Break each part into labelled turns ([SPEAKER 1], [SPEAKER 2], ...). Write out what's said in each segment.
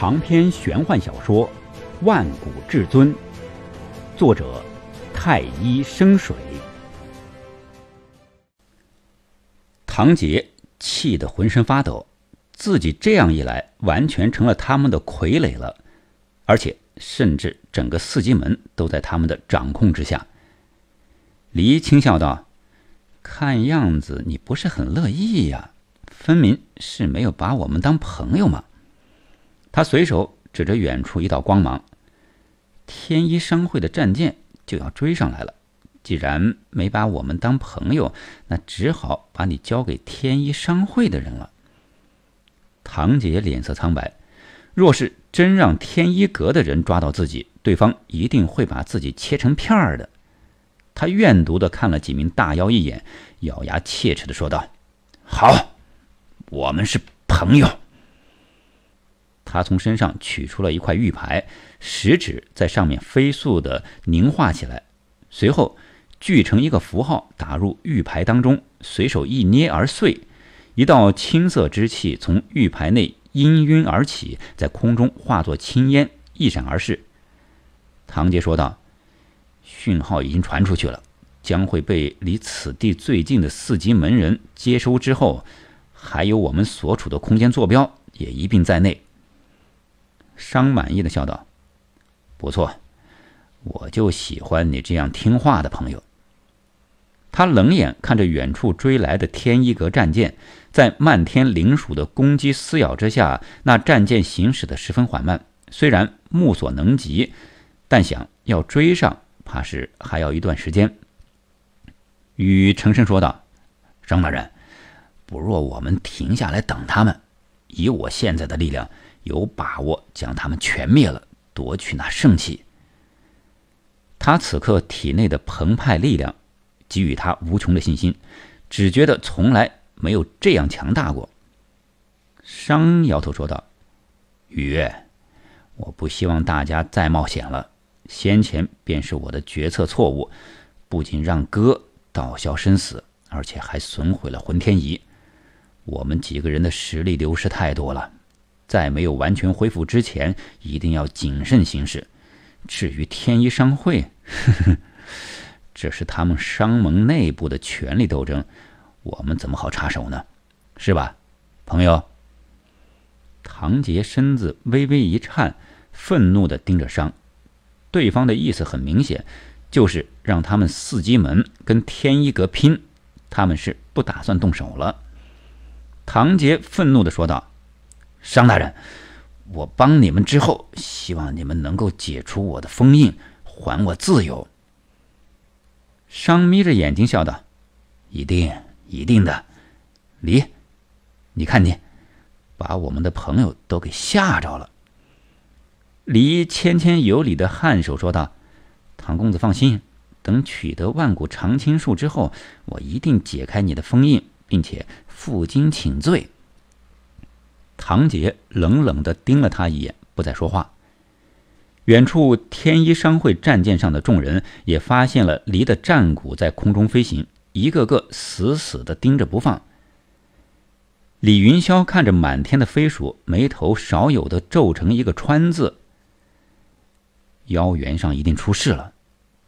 [SPEAKER 1] 长篇玄幻小说《万古至尊》，作者：太一生水。唐杰气得浑身发抖，自己这样一来，完全成了他们的傀儡了，而且甚至整个四极门都在他们的掌控之下。李一轻笑道：“看样子你不是很乐意呀？分明是没有把我们当朋友嘛。”他随手指着远处一道光芒，天一商会的战舰就要追上来了。既然没把我们当朋友，那只好把你交给天一商会的人了。堂姐脸色苍白，若是真让天一阁的人抓到自己，对方一定会把自己切成片儿的。他怨毒的看了几名大妖一眼，咬牙切齿的说道：“好，我们是朋友。”他从身上取出了一块玉牌，食指在上面飞速的凝化起来，随后聚成一个符号打入玉牌当中，随手一捏而碎，一道青色之气从玉牌内氤氲而起，在空中化作青烟，一闪而逝。唐杰说道：“讯号已经传出去了，将会被离此地最近的四级门人接收之后，还有我们所处的空间坐标也一并在内。”商满意的笑道：“不错，我就喜欢你这样听话的朋友。”他冷眼看着远处追来的天一阁战舰，在漫天灵鼠的攻击撕咬之下，那战舰行驶的十分缓慢。虽然目所能及，但想要追上，怕是还要一段时间。”雨成声说道：“商大人，不若我们停下来等他们，以我现在的力量。”有把握将他们全灭了，夺取那圣器。他此刻体内的澎湃力量，给予他无穷的信心，只觉得从来没有这样强大过。商摇头说道：“雨，我不希望大家再冒险了。先前便是我的决策错误，不仅让哥倒下身死，而且还损毁了浑天仪。我们几个人的实力流失太多了。”在没有完全恢复之前，一定要谨慎行事。至于天一商会，这是他们商盟内部的权力斗争，我们怎么好插手呢？是吧，朋友？唐杰身子微微一颤，愤怒地盯着商。对方的意思很明显，就是让他们四机门跟天一阁拼，他们是不打算动手了。唐杰愤怒地说道。商大人，我帮你们之后，希望你们能够解除我的封印，还我自由。商眯着眼睛笑道：“一定，一定的。”离，你看你，把我们的朋友都给吓着了。离谦谦有礼的颔首说道：“唐公子放心，等取得万古长青树之后，我一定解开你的封印，并且负荆请罪。”唐杰冷冷的盯了他一眼，不再说话。远处天一商会战舰上的众人也发现了离的战鼓在空中飞行，一个个死死的盯着不放。李云霄看着满天的飞鼠，眉头少有的皱成一个川字。妖圆上一定出事了，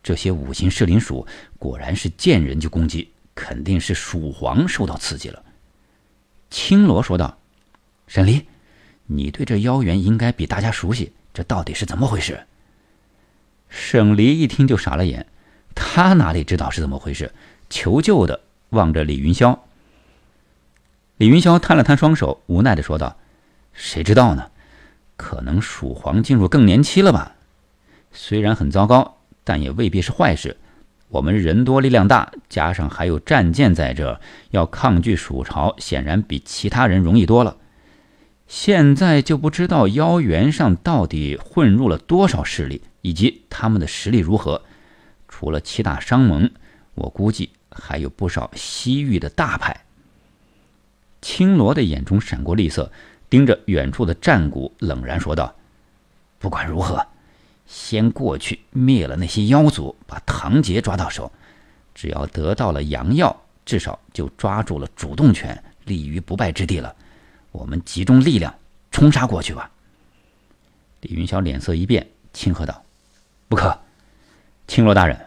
[SPEAKER 1] 这些五行噬灵鼠果然是见人就攻击，肯定是鼠皇受到刺激了。青罗说道。沈离，你对这妖猿应该比大家熟悉，这到底是怎么回事？沈离一听就傻了眼，他哪里知道是怎么回事？求救的望着李云霄。李云霄摊了摊双手，无奈的说道：“谁知道呢？可能鼠皇进入更年期了吧？虽然很糟糕，但也未必是坏事。我们人多力量大，加上还有战舰在这，要抗拒鼠潮，显然比其他人容易多了。”现在就不知道妖元上到底混入了多少势力，以及他们的实力如何。除了七大商盟，我估计还有不少西域的大派。青罗的眼中闪过厉色，盯着远处的战鼓，冷然说道：“不管如何，先过去灭了那些妖族，把唐杰抓到手。只要得到了阳药，至少就抓住了主动权，立于不败之地了。”我们集中力量冲杀过去吧。李云霄脸色一变，轻喝道：“不可！青罗大人，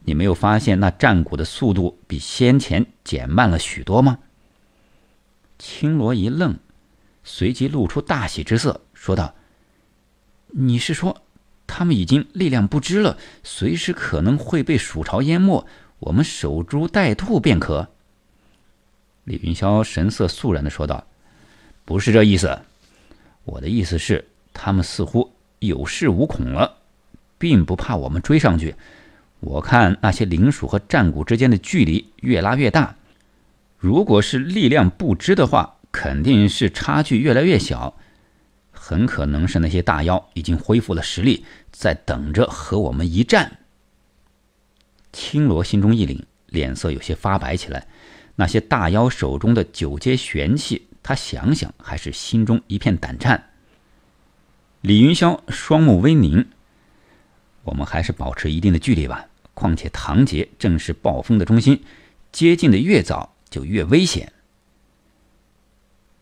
[SPEAKER 1] 你没有发现那战鼓的速度比先前减慢了许多吗？”青罗一愣，随即露出大喜之色，说道：“你是说，他们已经力量不支了，随时可能会被鼠巢淹没，我们守株待兔便可。”李云霄神色肃然的说道。不是这意思，我的意思是，他们似乎有恃无恐了，并不怕我们追上去。我看那些灵鼠和战鼓之间的距离越拉越大，如果是力量不支的话，肯定是差距越来越小。很可能是那些大妖已经恢复了实力，在等着和我们一战。青罗心中一凛，脸色有些发白起来。那些大妖手中的九阶玄器。他想想，还是心中一片胆颤。李云霄双目微凝。我们还是保持一定的距离吧。况且唐杰正是暴风的中心，接近的越早就越危险。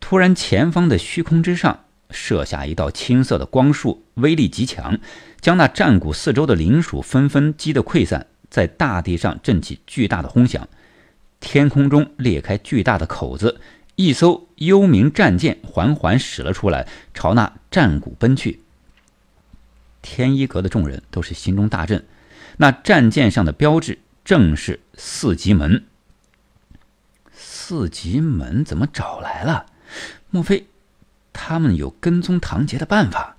[SPEAKER 1] 突然，前方的虚空之上射下一道青色的光束，威力极强，将那战鼓四周的灵鼠纷纷击得溃散，在大地上震起巨大的轰响，天空中裂开巨大的口子。一艘幽冥战舰缓缓驶了出来，朝那战鼓奔去。天一阁的众人都是心中大震，那战舰上的标志正是四级门。四级门怎么找来了？莫非他们有跟踪唐杰的办法？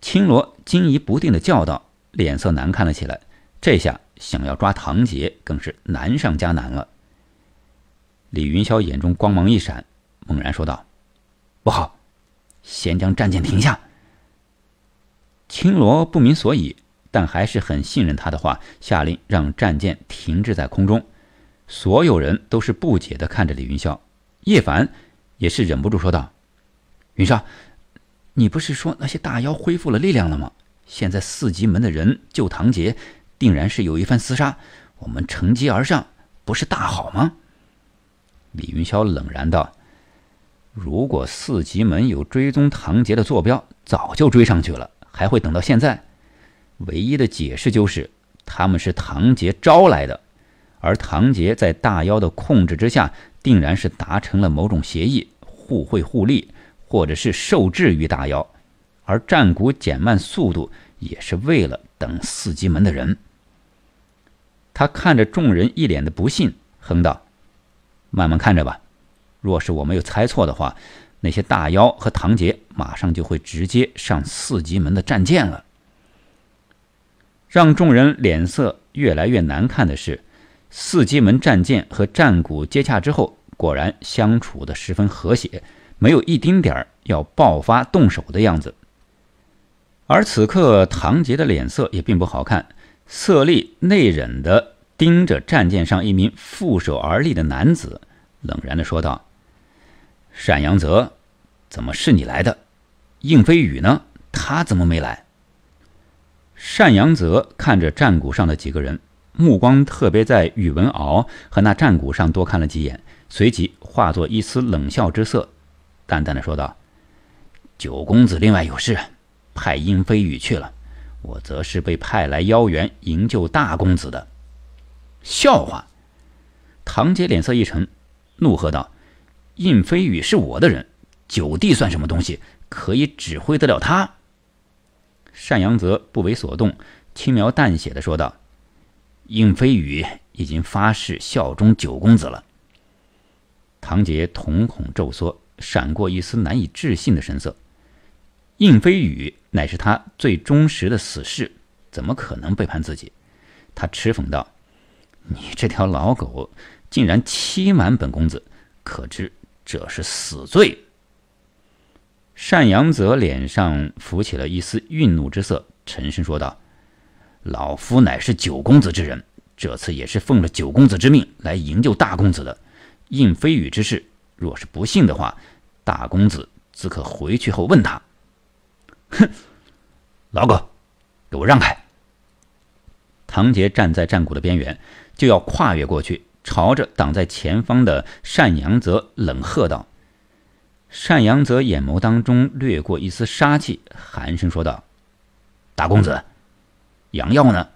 [SPEAKER 1] 青罗惊疑不定的叫道，脸色难看了起来。这下想要抓唐杰更是难上加难了。李云霄眼中光芒一闪，猛然说道：“不好，先将战舰停下。”青罗不明所以，但还是很信任他的话，下令让战舰停滞在空中。所有人都是不解地看着李云霄。叶凡也是忍不住说道：“云霄，你不是说那些大妖恢复了力量了吗？现在四级门的人救唐杰，定然是有一番厮杀，我们乘机而上，不是大好吗？”李云霄冷然道：“如果四级门有追踪唐杰的坐标，早就追上去了，还会等到现在？唯一的解释就是，他们是唐杰招来的，而唐杰在大妖的控制之下，定然是达成了某种协议，互惠互利，或者是受制于大妖。而战鼓减慢速度，也是为了等四级门的人。”他看着众人一脸的不信，哼道。慢慢看着吧，若是我没有猜错的话，那些大妖和唐杰马上就会直接上四级门的战舰了。让众人脸色越来越难看的是，四级门战舰和战鼓接洽之后，果然相处的十分和谐，没有一丁点儿要爆发动手的样子。而此刻唐杰的脸色也并不好看，色厉内荏的。盯着战舰上一名负手而立的男子，冷然地说道：“单阳泽，怎么是你来的？应飞宇呢？他怎么没来？”单阳泽看着战鼓上的几个人，目光特别在宇文敖和那战鼓上多看了几眼，随即化作一丝冷笑之色，淡淡的说道：“九公子另外有事，派应飞宇去了。我则是被派来邀援营救大公子的。”笑话！唐杰脸色一沉，怒喝道：“应飞宇是我的人，九弟算什么东西？可以指挥得了他？”单阳泽不为所动，轻描淡写的说道：“应飞宇已经发誓效忠九公子了。”唐杰瞳孔骤缩，闪过一丝难以置信的神色。应飞宇乃是他最忠实的死士，怎么可能背叛自己？他嗤讽道。你这条老狗，竟然欺瞒本公子，可知这是死罪？单阳泽脸上浮起了一丝愠怒之色，沉声说道：“老夫乃是九公子之人，这次也是奉了九公子之命来营救大公子的。应飞羽之事，若是不信的话，大公子自可回去后问他。”哼，老狗，给我让开！唐杰站在战鼓的边缘，就要跨越过去，朝着挡在前方的单阳泽冷喝道：“单阳泽，眼眸当中掠过一丝杀气，寒声说道：‘大公子，杨耀呢？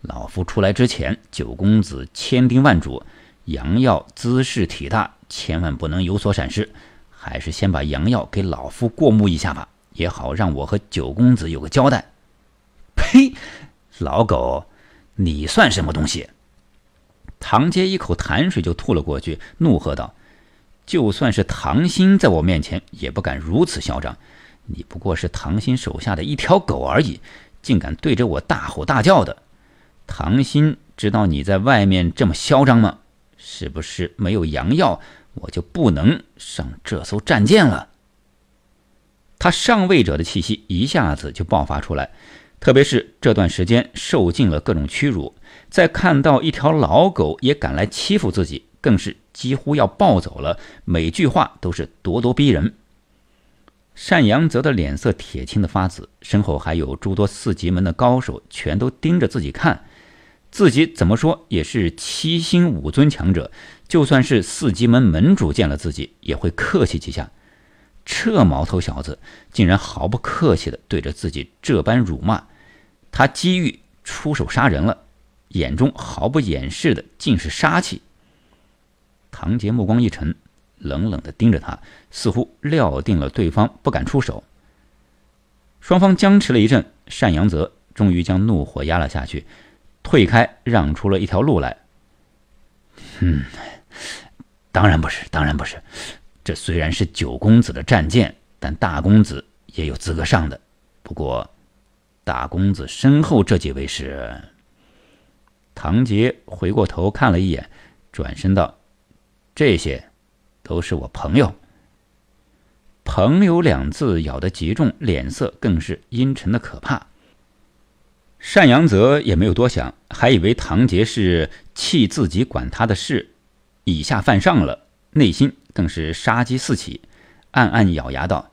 [SPEAKER 1] 老夫出来之前，九公子千叮万嘱，杨耀姿势体大，千万不能有所闪失，还是先把杨耀给老夫过目一下吧，也好让我和九公子有个交代。’呸，老狗！”你算什么东西？唐杰一口痰水就吐了过去，怒喝道：“就算是唐鑫在我面前也不敢如此嚣张，你不过是唐鑫手下的一条狗而已，竟敢对着我大吼大叫的！唐鑫知道你在外面这么嚣张吗？是不是没有洋药，我就不能上这艘战舰了？”他上位者的气息一下子就爆发出来。特别是这段时间受尽了各种屈辱，在看到一条老狗也赶来欺负自己，更是几乎要暴走了。每句话都是咄咄逼人。单阳泽的脸色铁青的发紫，身后还有诸多四级门的高手，全都盯着自己看。自己怎么说也是七星武尊强者，就算是四级门门主见了自己，也会客气几下。这毛头小子竟然毫不客气的对着自己这般辱骂，他机遇出手杀人了，眼中毫不掩饰的尽是杀气。唐杰目光一沉，冷冷的盯着他，似乎料定了对方不敢出手。双方僵持了一阵，单阳泽终于将怒火压了下去，退开，让出了一条路来。嗯，当然不是，当然不是。这虽然是九公子的战舰，但大公子也有资格上的。不过，大公子身后这几位是唐杰，回过头看了一眼，转身道：“这些，都是我朋友。”朋友两字咬得极重，脸色更是阴沉的可怕。单阳泽也没有多想，还以为唐杰是气自己管他的事，以下犯上了，内心。更是杀机四起，暗暗咬牙道：“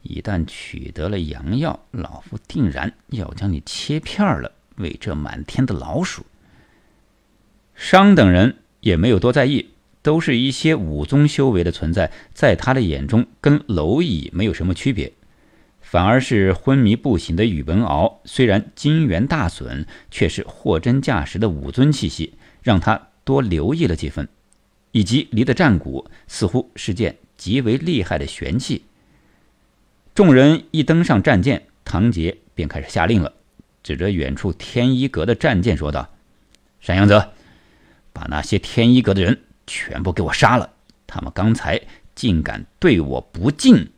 [SPEAKER 1] 一旦取得了阳药，老夫定然要将你切片了，喂这满天的老鼠。”商等人也没有多在意，都是一些武宗修为的存在，在他的眼中跟蝼蚁没有什么区别。反而是昏迷不醒的宇文敖，虽然金元大损，却是货真价实的武尊气息，让他多留意了几分。以及离的战鼓似乎是件极为厉害的玄器。众人一登上战舰，唐杰便开始下令了，指着远处天一阁的战舰说道：“山羊泽，把那些天一阁的人全部给我杀了！他们刚才竟敢对我不敬！”